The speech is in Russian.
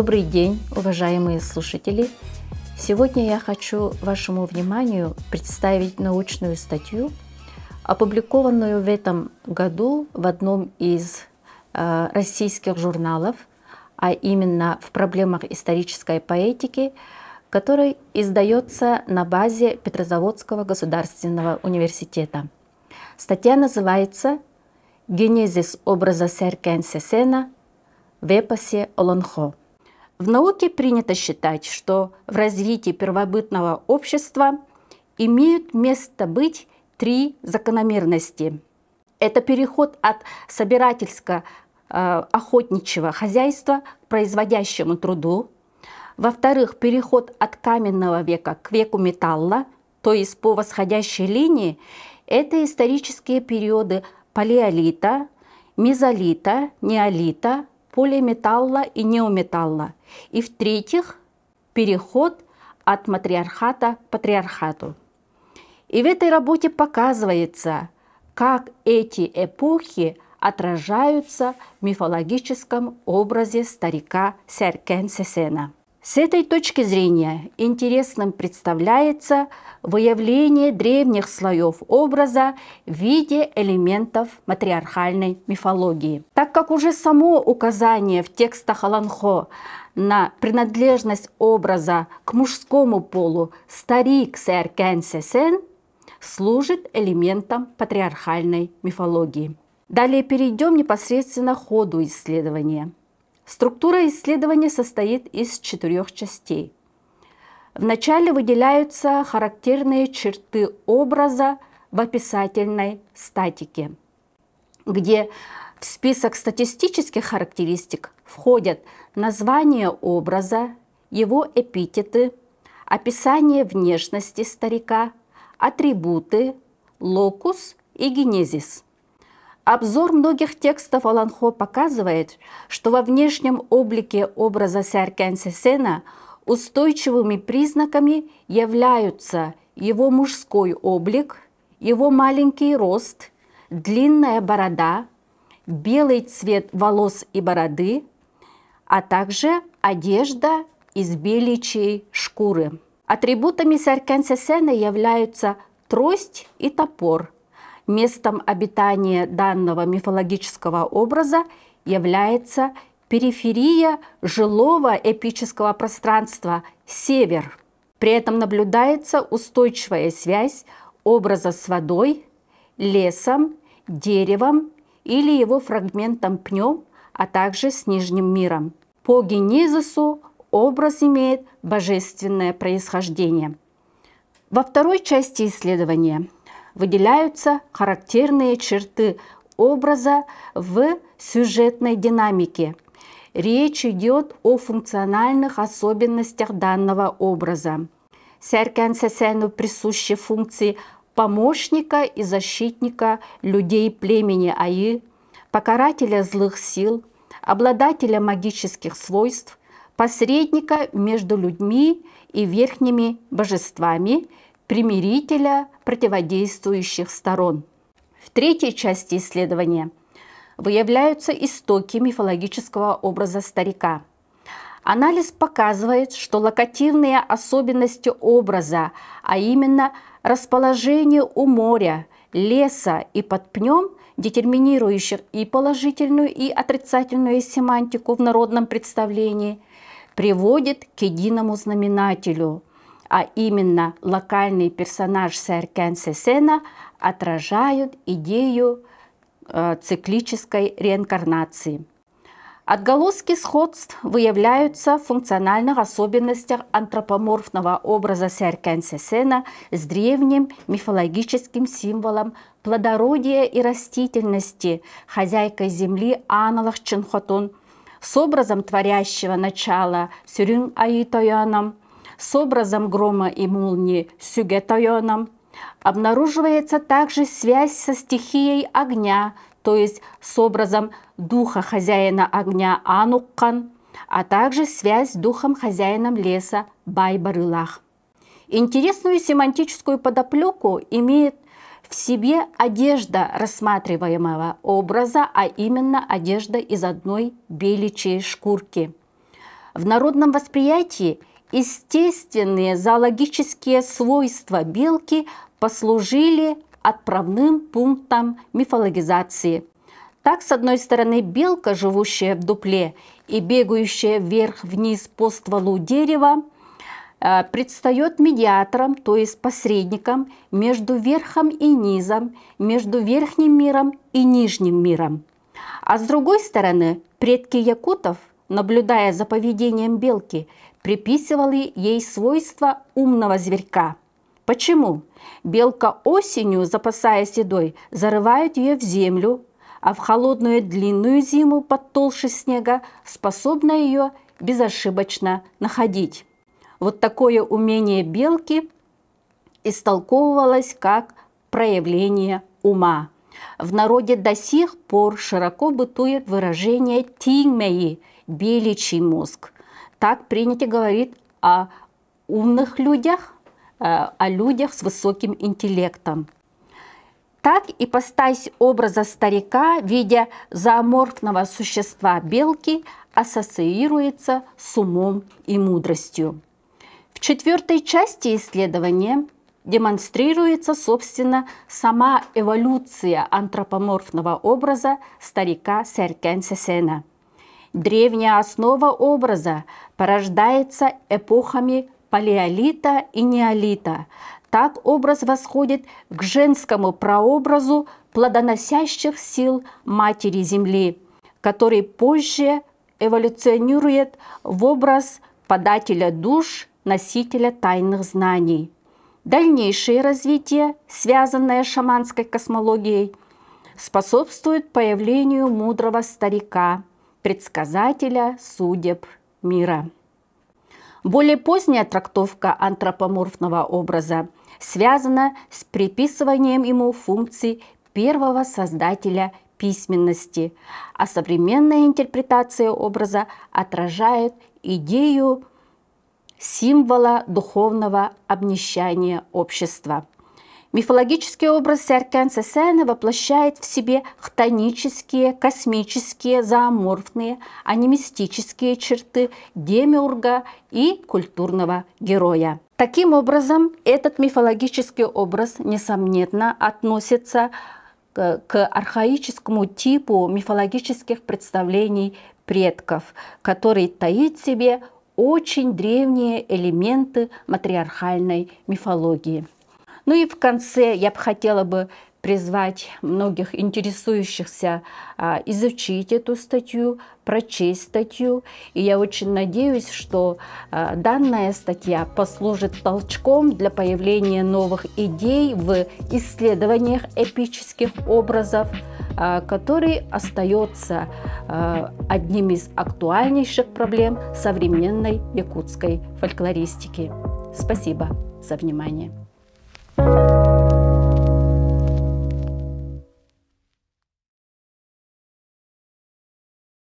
Добрый день, уважаемые слушатели! Сегодня я хочу вашему вниманию представить научную статью, опубликованную в этом году в одном из э, российских журналов, а именно в проблемах исторической поэтики, который издается на базе Петрозаводского государственного университета. Статья называется «Генезис образа Серкен Сесена в эпосе Олонхо». В науке принято считать, что в развитии первобытного общества имеют место быть три закономерности. Это переход от собирательско-охотничьего э, хозяйства к производящему труду. Во-вторых, переход от каменного века к веку металла, то есть по восходящей линии, это исторические периоды палеолита, мезолита, неолита, полиметалла и неометалла. И в-третьих, переход от матриархата к патриархату. И в этой работе показывается, как эти эпохи отражаются в мифологическом образе старика Серкен Сесена. С этой точки зрения интересным представляется выявление древних слоев образа в виде элементов матриархальной мифологии. Так как уже само указание в текстах Аланхо на принадлежность образа к мужскому полу старик Сэркен Сесен служит элементом патриархальной мифологии. Далее перейдем непосредственно к ходу исследования – Структура исследования состоит из четырех частей. Вначале выделяются характерные черты образа в описательной статике, где в список статистических характеристик входят название образа, его эпитеты, описание внешности старика, атрибуты, локус и генезис – Обзор многих текстов Аланхо показывает, что во внешнем облике образа Сяркян Сесена устойчивыми признаками являются его мужской облик, его маленький рост, длинная борода, белый цвет волос и бороды, а также одежда из беличьей шкуры. Атрибутами Саркенсесена являются трость и топор – местом обитания данного мифологического образа является периферия жилого эпического пространства «север». При этом наблюдается устойчивая связь образа с водой, лесом, деревом или его фрагментом пнем, а также с нижним миром. По генезису образ имеет божественное происхождение. Во второй части исследования – выделяются характерные черты образа в сюжетной динамике. Речь идет о функциональных особенностях данного образа. Серкен Сясяну присущи функции помощника и защитника людей племени Аи, покарателя злых сил, обладателя магических свойств, посредника между людьми и верхними божествами примирителя противодействующих сторон. В третьей части исследования выявляются истоки мифологического образа старика. Анализ показывает, что локативные особенности образа, а именно расположение у моря, леса и под пнем, детерминирующих и положительную, и отрицательную семантику в народном представлении, приводит к единому знаменателю – а именно локальный персонаж Сэр Кен Сесена, отражают идею э, циклической реинкарнации. Отголоски сходств выявляются в функциональных особенностях антропоморфного образа сена с древним мифологическим символом плодородия и растительности, хозяйкой земли Аналах Чинхотун, с образом творящего начала Сюрюн Аитояном, с образом грома и молнии сюгетайоном, обнаруживается также связь со стихией огня, то есть с образом духа хозяина огня Ануккан, а также связь с духом хозяином леса Байбарылах. Интересную семантическую подоплеку имеет в себе одежда рассматриваемого образа, а именно одежда из одной беличьей шкурки. В народном восприятии Естественные зоологические свойства белки послужили отправным пунктом мифологизации. Так, с одной стороны, белка, живущая в дупле и бегающая вверх-вниз по стволу дерева, э, предстает медиатором, то есть посредником между верхом и низом, между верхним миром и нижним миром. А с другой стороны, предки якутов – наблюдая за поведением белки, приписывали ей свойства умного зверька. Почему? Белка осенью, запасаясь едой, зарывает ее в землю, а в холодную длинную зиму под толще снега способна ее безошибочно находить. Вот такое умение белки истолковывалось как проявление ума. В народе до сих пор широко бытует выражение «тиньмеи» беличий мозг. Так принято говорить о умных людях, э, о людях с высоким интеллектом. Так и постась образа старика видя виде зооморфного существа белки ассоциируется с умом и мудростью. В четвертой части исследования демонстрируется, собственно, сама эволюция антропоморфного образа старика Серкенсесена – Древняя основа образа порождается эпохами палеолита и неолита. Так образ восходит к женскому прообразу плодоносящих сил Матери Земли, который позже эволюционирует в образ подателя душ, носителя тайных знаний. Дальнейшее развитие, связанное с шаманской космологией, способствует появлению мудрого старика – предсказателя судеб мира. Более поздняя трактовка антропоморфного образа связана с приписыванием ему функций первого создателя письменности, а современная интерпретация образа отражает идею символа духовного обнищания общества – Мифологический образ Сяркян Сесена воплощает в себе хтонические, космические, зооморфные, анимистические черты демиурга и культурного героя. Таким образом, этот мифологический образ, несомненно, относится э, к архаическому типу мифологических представлений предков, который таит в себе очень древние элементы матриархальной мифологии. Ну и в конце я бы хотела бы призвать многих интересующихся а, изучить эту статью, прочесть статью. И я очень надеюсь, что а, данная статья послужит толчком для появления новых идей в исследованиях эпических образов, а, который остается а, одним из актуальнейших проблем современной якутской фольклористики. Спасибо за внимание. Thank you.